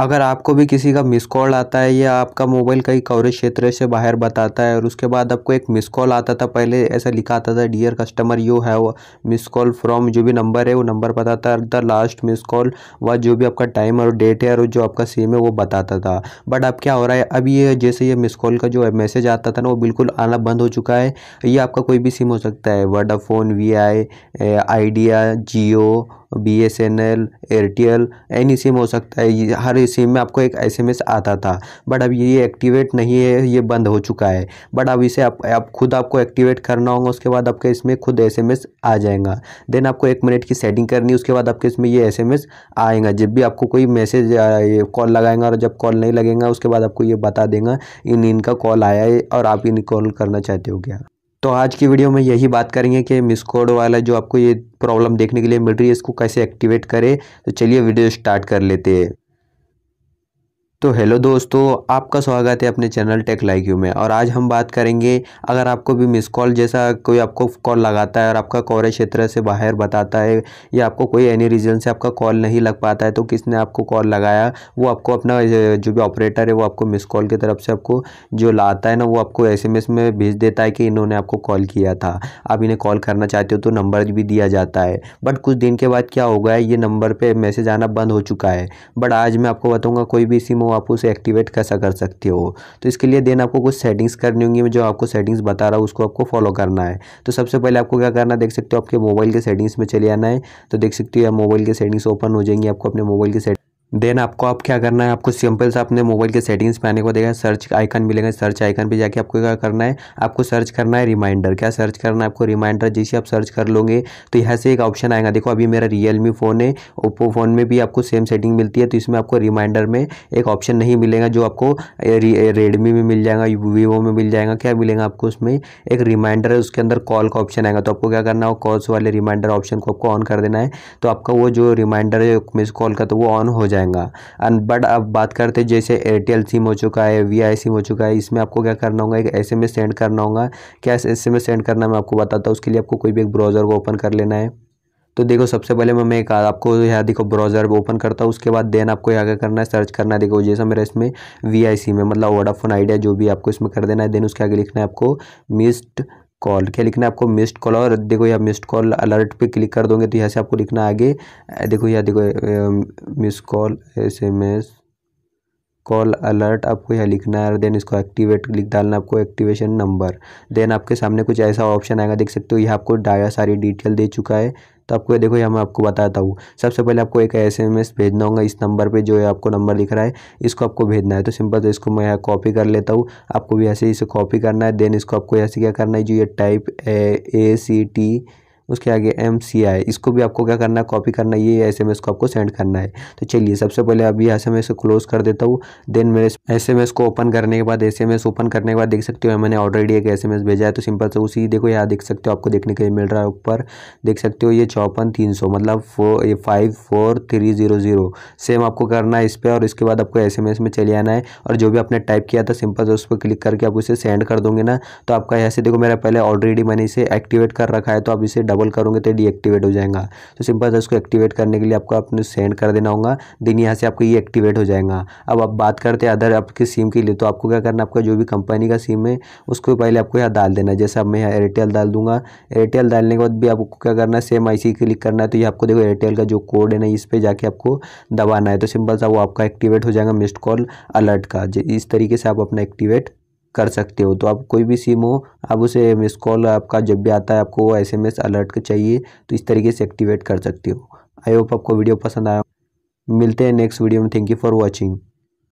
अगर आपको भी किसी का मिस कॉल आता है या आपका मोबाइल कहीं कवरेज क्षेत्र से बाहर बताता है और उसके बाद आपको एक मिस कॉल आता था पहले ऐसा लिखा आता था dear customer you have miss call from जो भी नंबर है वो नंबर बताता था लास्ट मिस कॉल व जो भी आपका टाइम और डेट है और जो आपका सिम है वो बताता था बट अब क्या हो रहा है अब ये जैसे ये मिस कॉल का जो मैसेज आता था ना वो बिल्कुल आना बंद हो चुका है ये आपका कोई भी सिम हो सकता है Vodafone V I Idea Jio B S N L Airtel any sim हो सकता है हर सिम में आपको एक एस एम एस आता था बट अब ये एक्टिवेट नहीं है ये बंद हो चुका है बट अब इसे आप, आप खुद आपको एक्टिवेट करना होगा उसके बाद आपके इसमें खुद एस एम एस आ जाएगा देन आपको एक मिनट की सेटिंग करनी उसके बाद आपके इसमें ये एस एम एस आएगा जब भी आपको कोई मैसेज कॉल लगाएंगे और जब कॉल नहीं लगेगा उसके बाद आपको ये बता देगा इन इनका कॉल आया है और आप इन कॉल करना चाहते हो क्या तो आज की वीडियो में यही बात करेंगे कि मिस कोड वाला जो आपको ये प्रॉब्लम देखने के लिए मिल रही है इसको कैसे एक्टिवेट करें तो चलिए वीडियो स्टार्ट कर लेते हैं तो हेलो दोस्तों आपका स्वागत है अपने चैनल टेक लाइक यू में और आज हम बात करेंगे अगर आपको भी मिस कॉल जैसा कोई आपको कॉल लगाता है और आपका कवरेज क्षेत्र से बाहर बताता है या आपको कोई एनी रीज़न से आपका कॉल नहीं लग पाता है तो किसने आपको कॉल लगाया वो आपको अपना जो भी ऑपरेटर है वो आपको मिस कॉल की तरफ से आपको जो लाता है ना वो आपको एस में भेज देता है कि इन्होंने आपको कॉल किया था आप इन्हें कॉल करना चाहते हो तो नंबर भी दिया जाता है बट कुछ दिन के बाद क्या होगा ये नंबर पर मैसेज आना बंद हो चुका है बट आज मैं आपको बताऊँगा कोई भी सिम हूँ आप उसे एक्टिवेट कैसा कर सकते हो तो इसके लिए देन आपको कुछ सेटिंग्स करनी होंगी मैं जो आपको सेटिंग्स बता रहा हूँ उसको आपको फॉलो करना है तो सबसे पहले आपको क्या करना है देख सकते हो आपके मोबाइल के सेटिंग्स में चले आना है तो देख सकते हो मोबाइल के सेटिंग्स ओपन हो जाएंगी आपको अपने मोबाइल के देन आपको आप क्या करना है आपको सिंपल सा अपने मोबाइल के सेटिंग्स पे आने को देगा सर्च आइकन मिलेगा सर्च आइकन पे जाके आपको क्या करना है आपको सर्च करना है रिमाइंडर क्या सर्च करना है आपको रिमाइंडर जिसे आप सर्च कर लोगे तो यहाँ से एक ऑप्शन आएगा देखो अभी मेरा रियलमी फ़ोन है ओप्पो फ़ोन में भी आपको सेम सेटिंग मिलती है तो इसमें आपको रिमाइंडर में एक ऑप्शन नहीं मिलेगा जो आपको रेडमी में मिल जाएगा वीवो में मिल जाएगा क्या मिलेगा आपको उसमें एक रिमाइंडर है उसके अंदर कॉल का ऑप्शन आएगा तो आपको क्या करना है कॉल्स वाले रिमाइंडर ऑप्शन को आपको ऑन कर देना है तो आपका वो जो रिमाइंडर है मिस कॉल का तो वो ऑन हो जाएगा जाएगा एंड बट अब बात करते हैं जैसे एयरटेल सिम हो चुका है वी सिम हो चुका है इसमें आपको क्या करना होगा एक एस सेंड करना होगा क्या एस एम सेंड करना मैं आपको बताता हूँ उसके लिए आपको कोई भी एक ब्राउज़र को ओपन कर लेना है तो देखो सबसे पहले मैं एक आपको यहाँ देखो ब्राउज़र ओपन करता हूँ उसके बाद देन आपको यहाँ क्या करना है सर्च करना है देखो जैसा मेरा इसमें वी आई सी में मतलब वोडाफोन आइडिया जो भी आपको इसमें कर देना है देन उसके आगे लिखना है आपको मिस्ड कॉल क्या लिखना है आपको मिस्ड कॉल और देखो यहाँ मिस्ड कॉल अलर्ट पे क्लिक कर दोगे तो यहाँ से आपको लिखना आगे देखो यहाँ देखो miss call S M S call alert आपको यहाँ लिखना है देन इसको एक्टिवेट लिख डालना आपको एक्टिवेशन नंबर देन आपके सामने कुछ ऐसा ऑप्शन आएगा देख सकते हो यहाँ आपको डाया सारी डिटेल दे चुका है तो आपको देखो यहाँ मैं आपको बताता हूँ सबसे पहले आपको एक एस एम एस भेजना होगा इस नंबर पे जो है आपको नंबर लिख रहा है इसको आपको भेजना है तो सिंपल तो इसको मैं यहाँ कॉपी कर लेता हूँ आपको भी ऐसे इसे कॉपी करना है देन इसको आपको ऐसे क्या करना है जो ये टाइप ए सी टी उसके आगे एम सी आई इसको भी आपको क्या करना है कॉपी करना है ये एस एम एस को आपको सेंड करना है तो चलिए सबसे पहले अभी एस एम एस को क्लोज कर देता हूँ देन मेरे एस एम एस को ओपन करने के बाद एस एम एस ओपन करने के बाद देख सकते हो मैंने ऑलरेडी एक एस एम एस भेजा है तो सिंपल से उसी देखो यहाँ देख सकते हो आपको देखने के लिए मिल रहा है ऊपर देख सकते हो ये चौपन तीन सौ मतलब फोर ये five four three zero zero same आपको करना है इस पर और इसके बाद आपको एस एम एस में चले आना है और जो भी आपने टाइप किया था सिंपल से उस पर क्लिक करके आप उसे सेंड कर दोगे ना तो आपका यहाँ से देखो मेरा पहले ऑलरेडी मैंने इसे एक्टिवेट कर रखा है तो आप इसे डबल डबल करोगे तो डीएक्टिवेट हो जाएगा तो सिंपल से उसको एक्टिवेट करने के लिए आपको अपने सेंड कर देना होगा दिन यहाँ से आपको ये एक्टिवेट हो जाएगा अब आप बात करते हैं अदर आपकी सिम के लिए तो आपको क्या करना आपका जो भी कंपनी का सिम है उसको पहले आपको यहाँ डाल देना जैसे अब मैं यहाँ एयरटेल डाल दूंगा एयरटेल डालने के बाद भी आपको क्या करना है सेम सी क्लिक करना है तो ये आपको देखो एयरटेल का जो कोड है ना इस पर जाके आपको दबाना है तो सिंपल सा वो आपका एक्टिवेट हो जाएगा मिस्ड कॉल अलर्ट का इस तरीके से आप अपना एक्टिवेट कर सकते हो तो आप कोई भी सिम हो आप उसे मिस कॉल आपका जब भी आता है आपको वो एस अलर्ट चाहिए तो इस तरीके से एक्टिवेट कर सकते हो आई होप आपको वीडियो पसंद आया मिलते हैं नेक्स्ट वीडियो में थैंक यू फॉर वॉचिंग